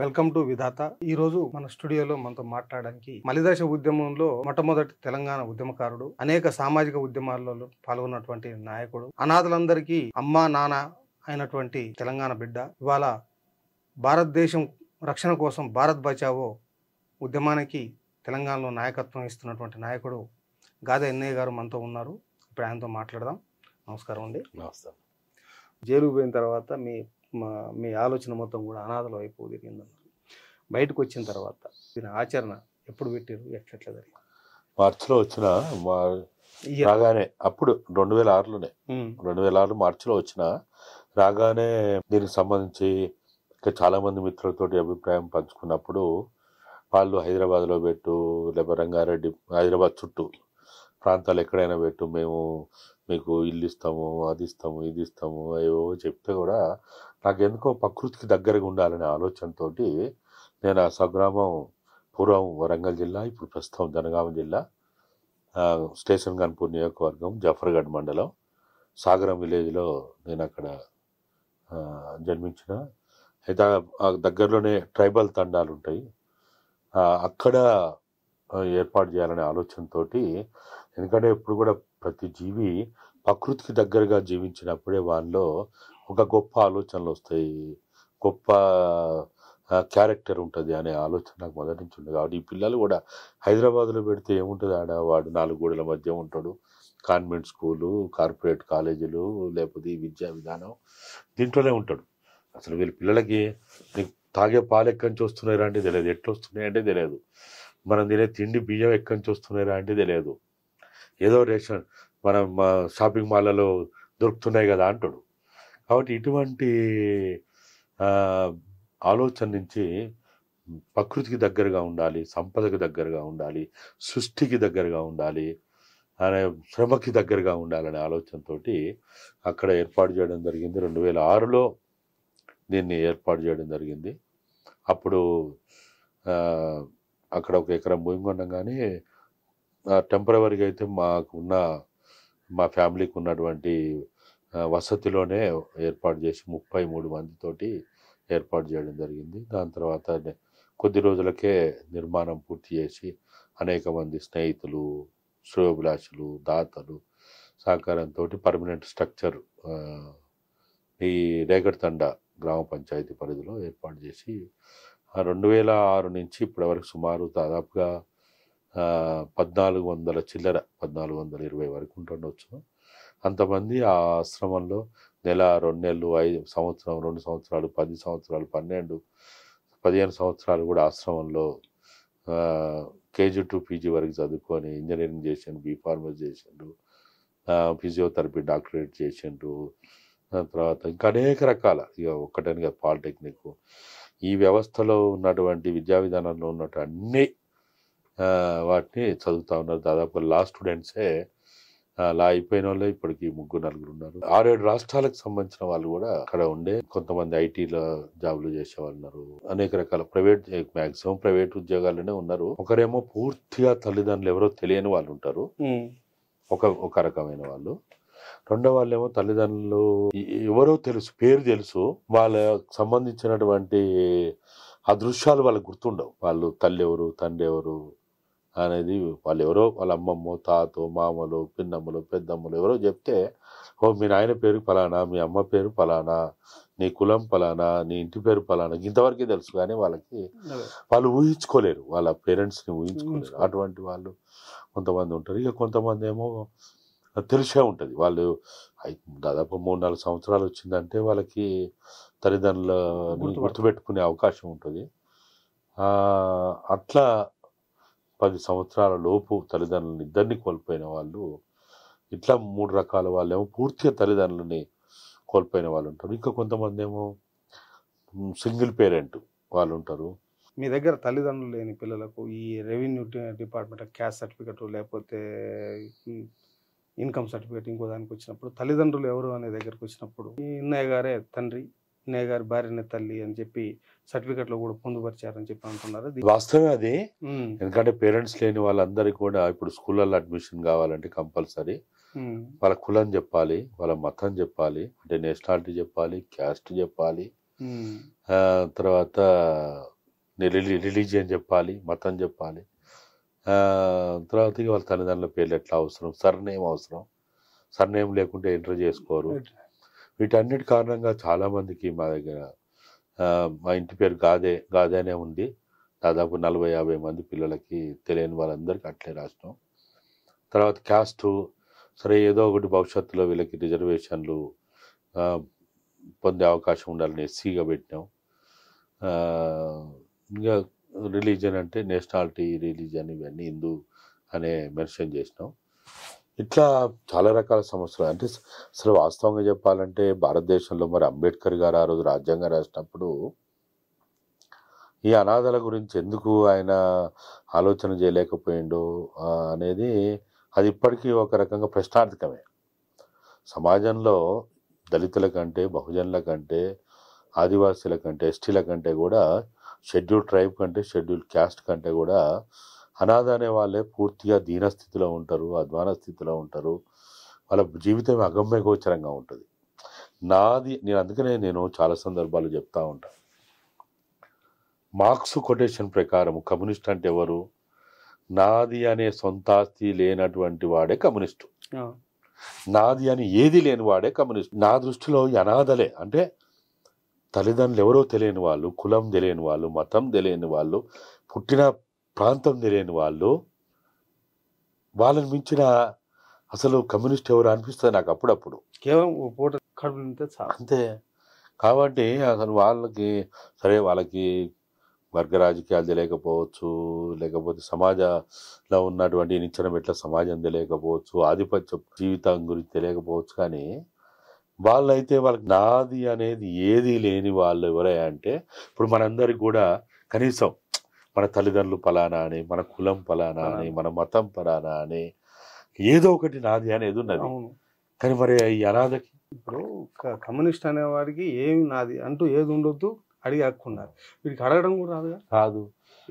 welcome to విధాత ఈ రోజు మన స్టూడియోలో మనతో మాట్లాడడానికి మలిదశ ఉద్యమంలో మొట్టమొదటి తెలంగాణ ఉద్యమకారుడు అనేక సామాజిక ఉద్యమాలలో పాల్గొన్నటువంటి నాయకుడు అనాథలందరికీ అమ్మా నాన్న అయినటువంటి తెలంగాణ బిడ్డ ఇవాళ భారతదేశం రక్షణ కోసం భారత్ బచావో ఉద్యమానికి తెలంగాణలో నాయకత్వం ఇస్తున్నటువంటి నాయకుడు గాద ఎన్నయ్య గారు మనతో ఉన్నారు ఇప్పుడు ఆయనతో మాట్లాడదాం నమస్కారం అండి నమస్కారం జైలుకు పోయిన తర్వాత మీ మా మీ ఆలోచన మొత్తం కూడా అనాథల వైపు తిరిగిందన్నారు బయటకు వచ్చిన తర్వాత దీని ఆచరణ ఎప్పుడు పెట్టారు ఎట్లెట్లా జరిగింది మార్చిలో వచ్చిన మా రాగానే అప్పుడు రెండు వేల ఆరులోనే రెండు వేల ఆరు మార్చిలో వచ్చిన రాగానే దీనికి సంబంధించి ఇంకా చాలామంది మిత్రులతోటి అభిప్రాయం పంచుకున్నప్పుడు వాళ్ళు హైదరాబాద్లో పెట్టు లేకపోతే రంగారెడ్డి హైదరాబాద్ చుట్టూ ప్రాంతాలు ఎక్కడైనా పెట్టు మేము మీకు ఇల్లు ఇస్తాము అది ఇస్తాము ఇది ఇస్తాము ఏవో చెప్తే కూడా నాకు ఎందుకో ప్రకృతికి దగ్గరగా ఉండాలనే ఆలోచనతో నేను ఆ స్వగ్రామం పూర్వం వరంగల్ జిల్లా ఇప్పుడు ప్రస్తుతం జనగామ జిల్లా స్టేషన్ గన్పూర్ నియోజకవర్గం జఫర్గఢ్ మండలం సాగరం విలేజ్లో నేను అక్కడ జన్మించిన అయితే దగ్గరలోనే ట్రైబల్ తండాలు ఉంటాయి అక్కడ ఏర్పాటు చేయాలనే ఆలోచనతోటి ఎందుకంటే ఇప్పుడు కూడా ప్రతి జీవి ప్రకృతికి దగ్గరగా జీవించినప్పుడే వాళ్ళలో ఒక గొప్ప ఆలోచనలు వస్తాయి గొప్ప క్యారెక్టర్ ఉంటుంది అనే ఆలోచన నాకు మొదటి నుంచి ఉంది కాబట్టి ఈ పిల్లలు కూడా హైదరాబాద్లో పెడితే ఏముంటుంది ఆడ వాడు నాలుగు గోడల మధ్య ఉంటాడు కాన్వెంట్ స్కూలు కార్పొరేట్ కాలేజీలు లేకపోతే ఈ విద్యా విధానం దీంట్లోనే ఉంటాడు అసలు వీళ్ళ పిల్లలకి నీకు తాగే పాలు ఎక్కడి నుంచి వస్తున్నాయా అంటే తెలియదు ఎట్లా వస్తున్నాయి అంటే తెలియదు మనం తినే తిండి బియ్యం ఎక్కడి నుంచి వస్తున్నాయా అంటే తెలియదు ఏదో రేషన్ మనం షాపింగ్ మాల్లలో దొరుకుతున్నాయి కదా అంటాడు కాబట్టి ఇటువంటి ఆలోచన నుంచి ప్రకృతికి దగ్గరగా ఉండాలి సంపదకి దగ్గరగా ఉండాలి సృష్టికి దగ్గరగా ఉండాలి అనే శ్రమకి దగ్గరగా ఉండాలనే ఆలోచనతో అక్కడ ఏర్పాటు చేయడం జరిగింది రెండు వేల ఆరులో దీన్ని ఏర్పాటు చేయడం జరిగింది అప్పుడు అక్కడ ఒక ఎకరం భూమి కానీ టెంపరీగా అయితే మాకున్న మా ఫ్యామిలీకి ఉన్నటువంటి వసతిలోనే ఏర్పాటు చేసి ముప్పై మూడు మందితోటి ఏర్పాటు చేయడం జరిగింది దాని తర్వాత కొద్ది రోజులకే నిర్మాణం పూర్తి చేసి అనేక మంది స్నేహితులు శ్రేయోభిలాషులు దాతలు సహకారంతో పర్మనెంట్ స్ట్రక్చర్ ఈ రేగడ్తండ గ్రామ పంచాయతీ పరిధిలో ఏర్పాటు చేసి రెండు వేల ఆరు నుంచి ఇప్పటివరకు సుమారు దాదాపుగా పద్నాలుగు వందల చిల్లర పద్నాలుగు వందల ఇరవై వరకు ఉంటుండొచ్చు అంతమంది ఆ ఆశ్రమంలో నెల రెండు నెలలు ఐదు సంవత్సరం రెండు సంవత్సరాలు పది సంవత్సరాలు పన్నెండు పదిహేను సంవత్సరాలు కూడా ఆశ్రమంలో కేజీ టు పీజీ వరకు చదువుకొని ఇంజనీరింగ్ చేసిండు ఫార్మసీ చేసిండు ఫిజియోథెరపీ డాక్టరేట్ చేసిండు తర్వాత ఇంకా అనేక రకాల ఇక ఒక్కటనిగా పాలిటెక్నిక్ ఈ వ్యవస్థలో ఉన్నటువంటి విద్యా విధానంలో ఉన్నటువంటి అన్నీ వాటిని చదువుతా ఉన్నారు దాదాపు లా స్టూడెంట్సే అలా అయిపోయిన వాళ్ళే ఇప్పటికి ముగ్గురు నలుగురు ఉన్నారు ఆరేడు రాష్ట్రాలకు సంబంధించిన వాళ్ళు కూడా అక్కడ ఉండే కొంతమంది ఐటీలో జాబులు చేసేవాళ్ళు ఉన్నారు అనేక రకాల ప్రైవేట్ మ్యాక్సిమం ప్రైవేట్ ఉద్యోగాలనే ఉన్నారు ఒకరేమో పూర్తిగా తల్లిదండ్రులు ఎవరో తెలియని వాళ్ళు ఉంటారు ఒక ఒక రకమైన వాళ్ళు రెండో వాళ్ళేమో తల్లిదండ్రులు ఎవరో తెలుసు పేరు తెలుసు వాళ్ళకు సంబంధించినటువంటి ఆ దృశ్యాలు వాళ్ళకి గుర్తుండవు వాళ్ళు తల్లి ఎవరు తండ్రి ఎవరు అనేది వాళ్ళు ఎవరో వాళ్ళ అమ్మమ్మో తాతో మామలు పిన్నమ్మలు పెద్దమ్మలు ఎవరో చెప్తే ఓ మీ నాయన పేరు ఫలానా మీ అమ్మ పేరు ఫలానా నీ కులం ఫలానా నీ ఇంటి పేరు ఫలానా ఇంతవరకే తెలుసు కానీ వాళ్ళకి వాళ్ళు ఊహించుకోలేరు వాళ్ళ పేరెంట్స్ని ఊహించుకోలేరు అటువంటి వాళ్ళు కొంతమంది ఉంటారు ఇక కొంతమంది ఏమో తెలిసే ఉంటుంది వాళ్ళు దాదాపు మూడు నాలుగు సంవత్సరాలు వచ్చిందంటే వాళ్ళకి తల్లిదండ్రుల గుర్తుపెట్టుకునే అవకాశం ఉంటుంది అట్లా పది సంవత్సరాల లోపు తల్లిదండ్రులను ఇద్దరిని కోల్పోయిన వాళ్ళు ఇట్లా మూడు రకాల వాళ్ళేమో పూర్తిగా తల్లిదండ్రులని కోల్పోయిన వాళ్ళు ఉంటారు ఇంకా కొంతమంది ఏమో సింగిల్ పేరెంట్ వాళ్ళు ఉంటారు మీ దగ్గర తల్లిదండ్రులు లేని పిల్లలకు ఈ రెవెన్యూ డిపార్ట్మెంట్ క్యాష్ సర్టిఫికెట్ లేకపోతే ఇన్కమ్ సర్టిఫికేట్ ఇంకో దానికి వచ్చినప్పుడు తల్లిదండ్రులు ఎవరు అనే దగ్గరకు వచ్చినప్పుడు ఈ గారే తండ్రి నే గారి భార్యని తల్లి అని చెప్పి సర్టిఫికెట్ లో కూడా పొందుపరిచారని చెప్పి అంటున్నారు వాస్తవమే అది ఎందుకంటే పేరెంట్స్ లేని వాళ్ళందరికీ కూడా ఇప్పుడు స్కూళ్ళల్లో అడ్మిషన్ కావాలంటే కంపల్సరీ వాళ్ళ కులం చెప్పాలి వాళ్ళ మతం చెప్పాలి అంటే నేషనాలిటీ చెప్పాలి క్యాస్ట్ చెప్పాలి తర్వాత రిలీజియన్ చెప్పాలి మతం చెప్పాలి తర్వాత వాళ్ళ తల్లిదండ్రుల పేర్లు ఎట్లా అవసరం సర్నేమ్ అవసరం సర్నేమ్ లేకుంటే ఎంటర్ చేసుకోరు వీటన్నిటి కారణంగా చాలామందికి మా దగ్గర మా ఇంటి పేరు గాదే గాదే ఉంది దాదాపు నలభై యాభై మంది పిల్లలకి తెలియని వాళ్ళందరికీ అట్లే రాసినాం తర్వాత క్యాస్ట్ సరే ఏదో ఒకటి భవిష్యత్తులో వీళ్ళకి రిజర్వేషన్లు పొందే అవకాశం ఉండాలని ఎస్సీగా పెట్టినాం ఇంకా రిలీజన్ అంటే నేషనాలిటీ రిలీజన్ ఇవన్నీ హిందూ అనే మెన్షన్ చేసినాం ఇట్లా చాలా రకాల సమస్యలు అంటే అసలు వాస్తవంగా చెప్పాలంటే భారతదేశంలో మరి అంబేద్కర్ గారు ఆ రోజు రాజ్యాంగం రాసినప్పుడు ఈ అనాథల గురించి ఎందుకు ఆయన ఆలోచన చేయలేకపోయిండు అనేది అది ఇప్పటికీ ఒక రకంగా ప్రశ్నార్థకమే సమాజంలో దళితుల కంటే బహుజనుల కంటే ఆదివాసీల కంటే ఎస్టీల కంటే కూడా షెడ్యూల్ ట్రైబ్ కంటే షెడ్యూల్ క్యాస్ట్ కంటే కూడా అనాథ అనే వాళ్ళే పూర్తిగా దీనస్థితిలో ఉంటారు అధ్వాన స్థితిలో ఉంటారు వాళ్ళ జీవితం అగమ్య గోచరంగా ఉంటుంది నాది నేను అందుకనే నేను చాలా సందర్భాలు చెప్తా ఉంటాను మార్క్స్ కొటేషన్ ప్రకారం కమ్యూనిస్ట్ అంటే ఎవరు నాది అనే సొంతాస్తి లేనటువంటి వాడే కమ్యూనిస్టు నాది అని ఏది లేని వాడే కమ్యూనిస్ట్ నా దృష్టిలో అనాథలే అంటే తల్లిదండ్రులు ఎవరో తెలియని వాళ్ళు కులం తెలియని వాళ్ళు మతం తెలియని వాళ్ళు పుట్టిన ప్రాంతం తెలియని వాళ్ళు వాళ్ళని మించిన అసలు కమ్యూనిస్ట్ ఎవరు అనిపిస్తుంది నాకు అప్పుడప్పుడు కేవలం పూట కడుపు నిండితే అంతే కాబట్టి అసలు వాళ్ళకి సరే వాళ్ళకి వర్గ రాజకీయాలు తెలియకపోవచ్చు లేకపోతే సమాజంలో ఉన్నటువంటి నిచ్చెన ఎట్లా సమాజం తెలియకపోవచ్చు ఆధిపత్య జీవితం గురించి తెలియకపోవచ్చు కానీ వాళ్ళైతే వాళ్ళకి నాది అనేది ఏది లేని వాళ్ళు ఎవరే అంటే ఇప్పుడు మనందరికి కూడా కనీసం మన తల్లిదండ్రులు పలానా అని మన కులం పలానా అని మన మతం పలానా అని ఏదో ఒకటి నాది అనేది ఉన్నది కానీ మరి ఈ అనాథకి ఇప్పుడు కమ్యూనిస్ట్ అనేవాడికి ఏమి నాది అంటూ ఏది ఉండొద్దు అడిగి హక్కున్నారు వీడికి అడగడం కూడా రాదు కాదు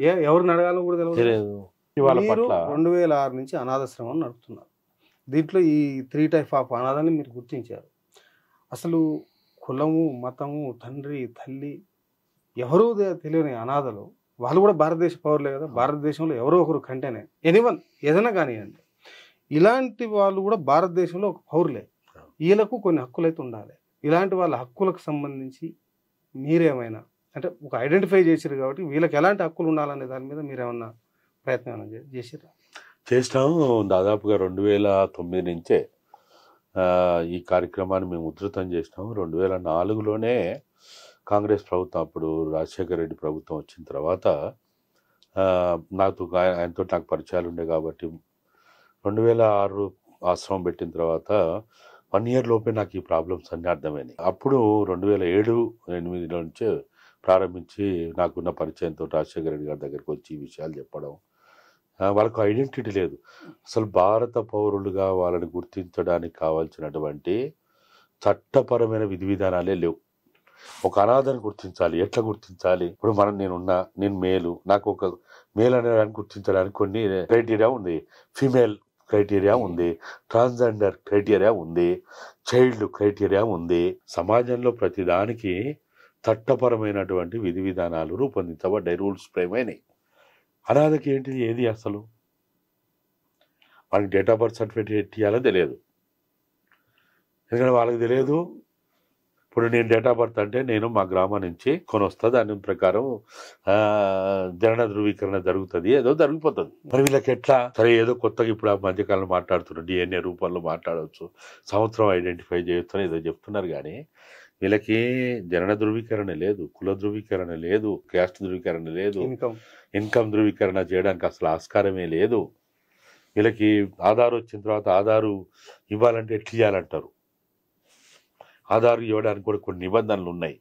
ఏ ఎవరిని అడగాలో కూడా తెలియదు రెండు వేల ఆరు నుంచి అనాథాశ్రమం నడుపుతున్నారు దీంట్లో ఈ త్రీ టైప్ ఆఫ్ అనాథాన్ని మీరు గుర్తించారు అసలు కులము మతము తండ్రి తల్లి ఎవరూ తెలియని అనాథలు వాళ్ళు కూడా భారతదేశ పౌరులే కదా భారతదేశంలో ఎవరో ఒకరు కంటేనే ఎనీవన్ ఏదైనా కానివ్వండి ఇలాంటి వాళ్ళు కూడా భారతదేశంలో ఒక పౌరులే వీళ్ళకు కొన్ని హక్కులు అయితే ఉండాలి ఇలాంటి వాళ్ళ హక్కులకు సంబంధించి మీరేమైనా అంటే ఒక ఐడెంటిఫై చేశారు కాబట్టి వీళ్ళకి ఎలాంటి హక్కులు ఉండాలనే దాని మీద మీరేమన్నా ప్రయత్నం ఏమైనా చేసారా చేసినాం దాదాపుగా రెండు వేల తొమ్మిది నుంచే ఈ కార్యక్రమాన్ని మేము ఉధృతం చేసినాము రెండు వేల నాలుగులోనే కాంగ్రెస్ ప్రభుత్వం అప్పుడు రాజశేఖర రెడ్డి ప్రభుత్వం వచ్చిన తర్వాత నాకు ఆయనతో నాకు పరిచయాలు ఉండే కాబట్టి రెండు వేల ఆరు ఆశ్రమం పెట్టిన తర్వాత వన్ ఇయర్ లోపే నాకు ఈ ప్రాబ్లమ్స్ అన్నీ అర్థమైనాయి అప్పుడు రెండు వేల ఏడు ఎనిమిదిలో నుంచే ప్రారంభించి నాకున్న పరిచయంతో రాజశేఖర రెడ్డి గారి దగ్గరికి వచ్చి ఈ విషయాలు చెప్పడం వాళ్ళకు ఐడెంటిటీ లేదు అసలు భారత పౌరులుగా వాళ్ళని గుర్తించడానికి కావాల్సినటువంటి చట్టపరమైన విధి విధానాలే లేవు ఒక అనాథని గుర్తించాలి ఎట్లా గుర్తించాలి ఇప్పుడు మనం నేనున్నా నేను మేలు నాకు ఒక మేల్ అనేదాన్ని గుర్తించడానికి కొన్ని క్రైటీరియా ఉంది ఫీమేల్ క్రైటీరియా ఉంది ట్రాన్స్జెండర్ క్రైటీరియా ఉంది చైల్డ్ క్రైటీరియా ఉంది సమాజంలో ప్రతిదానికి చట్టపరమైనటువంటి విధి విధానాలు రూపొందించబడ్డాయి రూల్స్ ప్రేమైనవి అనాథకి ఏంటిది ఏది అసలు వాళ్ళకి డేట్ ఆఫ్ బర్త్ సర్టిఫికేట్ ఇవ్వాలో తెలియదు ఎందుకంటే వాళ్ళకి తెలియదు ఇప్పుడు నేను డేట్ ఆఫ్ బర్త్ అంటే నేను మా గ్రామం నుంచి కొనొస్తా దాని ప్రకారం జనన ధృవీకరణ జరుగుతుంది ఏదో జరిగిపోతుంది మరి వీళ్ళకి ఎట్లా సరే ఏదో కొత్తగా ఇప్పుడు ఆ మధ్యకాలంలో మాట్లాడుతున్నారు డిఎన్ఏ రూపంలో మాట్లాడవచ్చు సంవత్సరం ఐడెంటిఫై చేయొచ్చు ఏదో చెప్తున్నారు కానీ వీళ్ళకి జనన ధృవీకరణ లేదు కుల ధృవీకరణ లేదు క్యాస్ట్ ధృవీకరణ లేదు ఇన్కమ్ ఇన్కమ్ ధృవీకరణ చేయడానికి అసలు ఆస్కారమే లేదు వీళ్ళకి ఆధార్ వచ్చిన తర్వాత ఆధారు ఇవ్వాలంటే ఎట్లా చేయాలంటారు ఆధార్ ఇవ్వడానికి కూడా కొన్ని నిబంధనలు ఉన్నాయి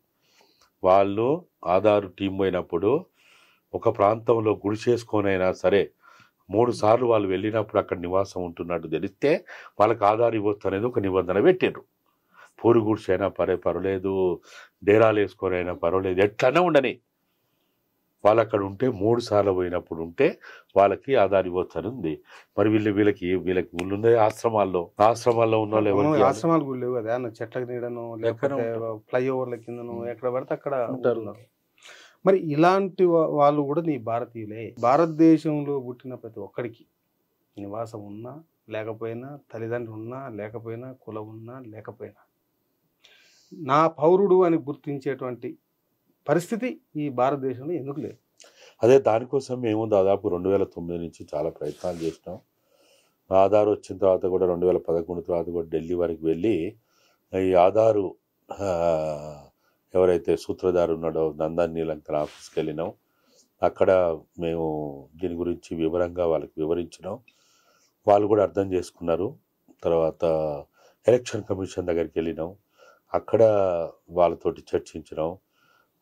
వాళ్ళు ఆధార్ టీం పోయినప్పుడు ఒక ప్రాంతంలో గుడి చేసుకొనైనా సరే మూడు సార్లు వాళ్ళు వెళ్ళినప్పుడు అక్కడ నివాసం ఉంటున్నట్టు తెలిస్తే వాళ్ళకి ఆధార్ ఇవ్వచ్చు అనేది ఒక నిబంధన పెట్టారు పూరి గుడిసైనా అయినా పరే పర్వాలేదు డేరాలు వేసుకొని అయినా పర్వాలేదు ఎట్లనే ఉండని వాళ్ళు అక్కడ ఉంటే మూడు సార్లు పోయినప్పుడు ఉంటే వాళ్ళకి ఆదాని ఇవ్వచ్చని ఉంది మరి వీళ్ళు వీళ్ళకి వీళ్ళకి గుళ్ళు ఉన్నాయి ఆశ్రమాల్లో ఆశ్రమాల్లో ఉన్న వాళ్ళు ఆశ్రమాలు గుళ్ళు లేవు కదా చెట్ల నీడను లేకపోతే ఫ్లైఓవర్ల కింద ఎక్కడ పడితే అక్కడ ఉంటారు మరి ఇలాంటి వాళ్ళు కూడా నీ భారతీయులే భారతదేశంలో పుట్టిన ప్రతి ఒక్కడికి నివాసం ఉన్నా లేకపోయినా తల్లిదండ్రులు ఉన్నా లేకపోయినా కులం ఉన్నా లేకపోయినా నా పౌరుడు అని గుర్తించేటువంటి పరిస్థితి ఈ భారతదేశంలో ఎందుకు లేదు అదే దానికోసం మేము దాదాపు రెండు వేల తొమ్మిది నుంచి చాలా ప్రయత్నాలు చేసినాం ఆధార్ వచ్చిన తర్వాత కూడా రెండు వేల పదకొండు తర్వాత కూడా ఢిల్లీ వరకు వెళ్ళి ఈ ఆధారు ఎవరైతే సూత్రధారు ఉన్నాడో నందన్ నీలంకర్ ఆఫీస్కి వెళ్ళినాం అక్కడ మేము దీని గురించి వివరంగా వాళ్ళకి వివరించినాం వాళ్ళు కూడా అర్థం చేసుకున్నారు తర్వాత ఎలక్షన్ కమిషన్ దగ్గరికి వెళ్ళినాం అక్కడ వాళ్ళతోటి చర్చించినాం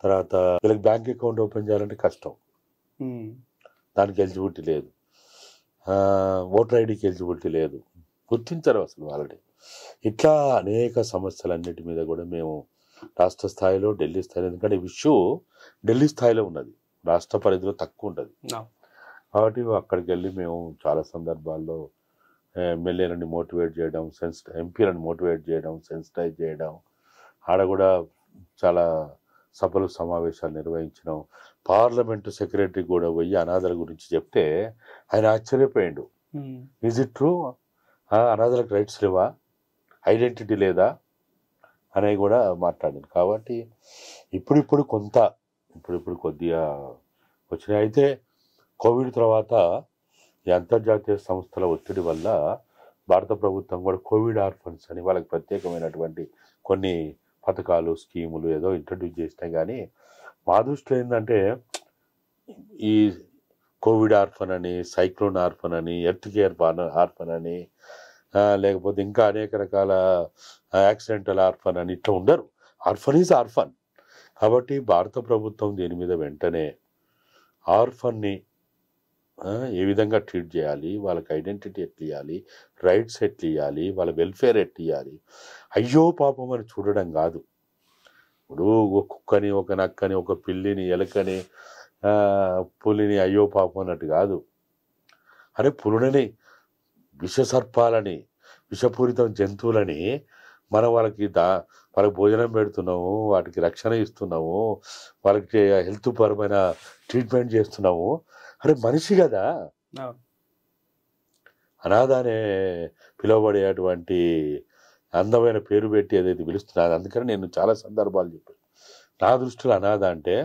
తర్వాత వీళ్ళకి బ్యాంక్ అకౌంట్ ఓపెన్ చేయాలంటే కష్టం దానికి ఎలిజిబిలిటీ లేదు ఓటర్ ఐడికి ఎలిజిబిలిటీ లేదు గుర్తించారు అసలు ఆల్రెడీ ఇట్లా అనేక సమస్యలన్నిటి మీద కూడా మేము రాష్ట్ర స్థాయిలో ఢిల్లీ స్థాయిలో ఎందుకంటే ఇష్యూ ఢిల్లీ స్థాయిలో ఉన్నది రాష్ట్ర పరిధిలో తక్కువ ఉంటుంది కాబట్టి అక్కడికి వెళ్ళి మేము చాలా సందర్భాల్లో ఎమ్మెల్యేలను మోటివేట్ చేయడం సెన్స్ ఎంపీలను మోటివేట్ చేయడం సెన్సిటైజ్ చేయడం ఆడ కూడా చాలా సభలు సమావేశాలు నిర్వహించడం పార్లమెంటు సెక్రటరీ కూడా పోయి అనాథల గురించి చెప్తే ఆయన ఆశ్చర్యపోయాడు ఈజ్ ఇట్ ట్రూ అనాథలకు రైట్స్ లేవా ఐడెంటిటీ లేదా అనేవి కూడా మాట్లాడింది కాబట్టి ఇప్పుడిప్పుడు కొంత ఇప్పుడిప్పుడు కొద్దిగా వచ్చినాయి అయితే కోవిడ్ తర్వాత ఈ అంతర్జాతీయ సంస్థల ఒత్తిడి వల్ల భారత ప్రభుత్వం కూడా కోవిడ్ ఆర్ఫన్స్ అని వాళ్ళకి ప్రత్యేకమైనటువంటి కొన్ని పథకాలు స్కీములు ఏదో ఇంట్రడ్యూస్ చేసినా కానీ మా దృష్టిలో ఏంటంటే ఈ కోవిడ్ ఆర్ఫన్ అని సైక్లోన్ ఆర్ఫన్ అని ఎర్త్ కేర్ ఆర్ఫన్ అని లేకపోతే ఇంకా అనేక రకాల యాక్సిడెంటల్ ఆర్ఫన్ అని ఇట్లా ఉండరు ఆర్ఫన్ ఈజ్ ఆర్ఫన్ కాబట్టి భారత ప్రభుత్వం దీని మీద వెంటనే ఆర్ఫన్ని ఏ విధంగా ట్రీట్ చేయాలి వాళ్ళకి ఐడెంటిటీ ఎట్లా ఇవ్వాలి రైట్స్ ఎట్లా ఇవ్వాలి వాళ్ళ వెల్ఫేర్ ఎట్లు ఇవ్వాలి అయ్యో పాపం అని చూడడం కాదు ఇప్పుడు ఒక కుక్కని ఒక నక్కని ఒక పిల్లిని ఎలకని పులిని అయ్యో పాపం అన్నట్టు కాదు అరే పులుడని విషసర్పాలని విషపూరితం జంతువులని మనం వాళ్ళకి దా వాళ్ళకి భోజనం పెడుతున్నాము వాటికి రక్షణ ఇస్తున్నాము వాళ్ళకి హెల్త్ పరమైన ట్రీట్మెంట్ చేస్తున్నాము అరే మనిషి కదా అనాథ అనే అటువంటి అందమైన పేరు పెట్టి ఏదైతే పిలుస్తున్నారు అందుకని నేను చాలా సందర్భాలు చెప్పాను నా దృష్టిలో అనాథ అంటే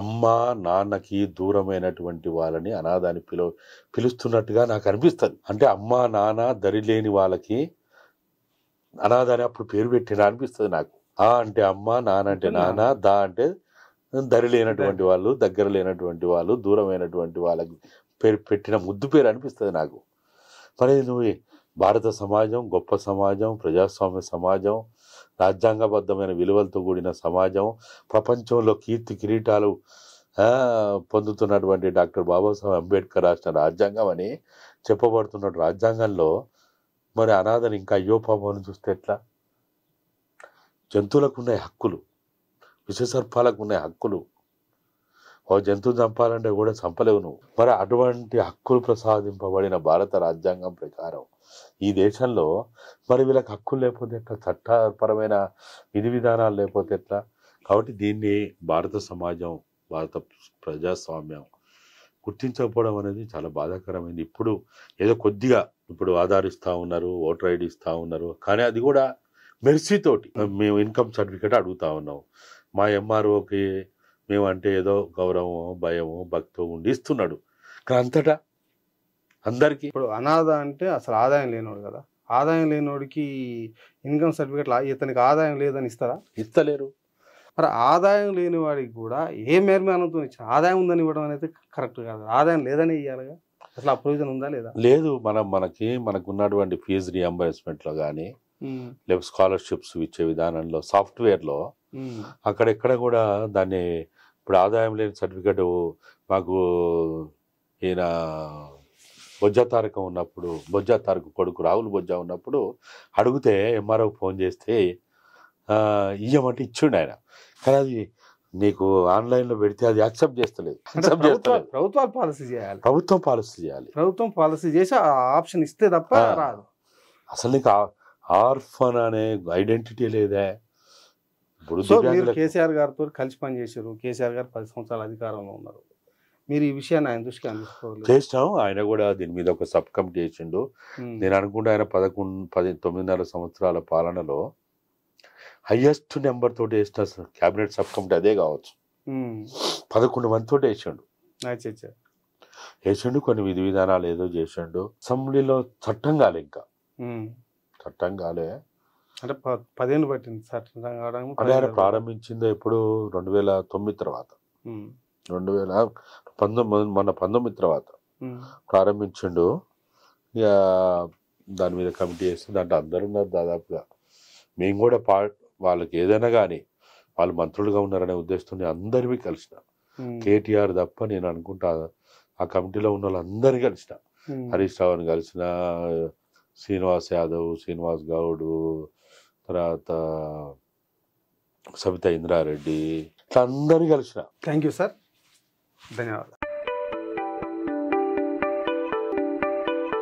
అమ్మ నాన్నకి దూరమైనటువంటి వాళ్ళని అనాథ అని పిలు పిలుస్తున్నట్టుగా నాకు అనిపిస్తుంది అంటే అమ్మ నాన్న దరి లేని వాళ్ళకి అనాథ అని అప్పుడు పేరు పెట్టిన అనిపిస్తుంది నాకు ఆ అంటే అమ్మ నాన్న అంటే నాన్న దా అంటే దరి లేనటువంటి వాళ్ళు దగ్గర లేనటువంటి వాళ్ళు దూరమైనటువంటి వాళ్ళకి పేరు పెట్టిన ముద్దు పేరు అనిపిస్తుంది నాకు మరి నువ్వు భారత సమాజం గొప్ప సమాజం ప్రజాస్వామ్య సమాజం రాజ్యాంగబద్ధమైన విలువలతో కూడిన సమాజం ప్రపంచంలో కీర్తి కిరీటాలు పొందుతున్నటువంటి డాక్టర్ బాబాసాహెబ్ అంబేద్కర్ రాసిన రాజ్యాంగం అని చెప్పబడుతున్న రాజ్యాంగంలో మరి అనాథని ఇంకా అయ్యో పాపను చూస్తే ఎట్లా జంతువులకు ఉన్న హక్కులు విషసర్పాలకు ఉన్నాయి హక్కులు ఓ జంతువు చంపాలంటే కూడా చంపలేవు నువ్వు మరి అటువంటి హక్కులు ప్రసాదింపబడిన భారత రాజ్యాంగం ప్రకారం ఈ దేశంలో మరి వీళ్ళకి హక్కులు లేకపోతే ఎట్లా చట్టపరమైన విధి విధానాలు లేకపోతే ఎట్లా కాబట్టి దీన్ని భారత సమాజం భారత ప్రజాస్వామ్యం గుర్తించకపోవడం అనేది చాలా బాధాకరమైంది ఇప్పుడు ఏదో కొద్దిగా ఇప్పుడు ఆధారిస్తూ ఉన్నారు ఓటర్ ఐడి ఇస్తూ ఉన్నారు కానీ అది కూడా మెర్సీతోటి మేము ఇన్కమ్ సర్టిఫికేట్ అడుగుతా ఉన్నాం మా ఎంఆర్ఓకి మేమంటే ఏదో గౌరవము భయము భక్తో ఉండి ఇస్తున్నాడు కానీ అంతటా అందరికీ ఇప్పుడు అనాథ అంటే అసలు ఆదాయం లేనివాడు కదా ఆదాయం లేనివాడికి ఇన్కమ్ సర్టిఫికేట్ ఇతనికి ఆదాయం లేదని ఇస్తారా ఇస్తలేరు మరి ఆదాయం లేని వాడికి కూడా ఏ మేర్మానంతో ఇచ్చిన ఆదాయం ఉందని ఇవ్వడం అనేది కరెక్ట్ కాదు ఆదాయం లేదని ఇవ్వాలిగా అసలు ఆ ప్రొవిజన్ ఉందా లేదా లేదు మనం మనకి మనకు ఉన్నటువంటి ఫీజు రియంబర్స్మెంట్లో కానీ లేకపోతే స్కాలర్షిప్స్ ఇచ్చే విధానంలో సాఫ్ట్వేర్లో అక్కడెక్కడ కూడా దాన్ని ఇప్పుడు ఆదాయం లేని సర్టిఫికెట్ మాకు ఈయన బొజ్జా తారకం ఉన్నప్పుడు బొజ్జా తారక కొడుకు రాహుల్ బొజ్జా ఉన్నప్పుడు అడిగితే ఎంఆర్ఓకి ఫోన్ చేస్తే ఇయ్యమంటే ఇచ్చిండు ఆయన కానీ అది నీకు ఆన్లైన్లో పెడితే అది యాక్సెప్ట్ చేస్తలేదు యాక్సెప్ట్ చేస్తలేదు ప్రభుత్వాలు పాలసీ చేయాలి ప్రభుత్వం పాలసీ చేయాలి ప్రభుత్వం పాలసీ చేసి ఆప్షన్ ఇస్తే తప్ప రాదు అసలు నీకు ఆర్ఫన్ అనే ఐడెంటిటీ లేదా ఇప్పుడు మీరు కేసీఆర్ గారితో కలిసి పనిచేశారు కేసీఆర్ గారు పది సంవత్సరాల అధికారంలో ఉన్నారు మీరు ఈ విషయాన్ని ఆయన దృష్టికి అందిస్తారు చేస్తాం ఆయన కూడా దీని మీద ఒక సబ్ కమిటీ చేసిండు నేను అనుకుంటే ఆయన పదకొండు పది తొమ్మిదిన్నర సంవత్సరాల పాలనలో హయ్యెస్ట్ నెంబర్ తోటి వేసిన క్యాబినెట్ సబ్ కమిటీ అదే కావచ్చు పదకొండు మంది తోటి వేసాడు వేసిండు కొన్ని విధి విధానాలు ఏదో చేసాడు అసెంబ్లీలో చట్టం కాలే ఇంకా చట్టం కాలే అంటే పదిహేను పట్టింది సార్ అంటే ప్రారంభించింది ఎప్పుడు రెండు వేల తొమ్మిది తర్వాత రెండు వేల పంతొమ్మిది మన పంతొమ్మిది తర్వాత ప్రారంభించిండు ఇక దాని మీద కమిటీ చేసి దాంట్లో అందరు ఉన్నారు దాదాపుగా మేము కూడా పా వాళ్ళకి ఏదైనా కానీ వాళ్ళు మంత్రులుగా ఉన్నారనే ఉద్దేశంతో అందరివి కలిసిన కేటీఆర్ తప్ప నేను అనుకుంటా ఆ కమిటీలో ఉన్న వాళ్ళందరినీ కలిసిన హరీష్ రావుని కలిసిన శ్రీనివాస్ యాదవ్ శ్రీనివాస్ గౌడ్ తర్వాత సబితా ఇంద్రారెడ్డి అందరినీ కలిసిన థ్యాంక్ యూ సార్ ధన్యవాదాలు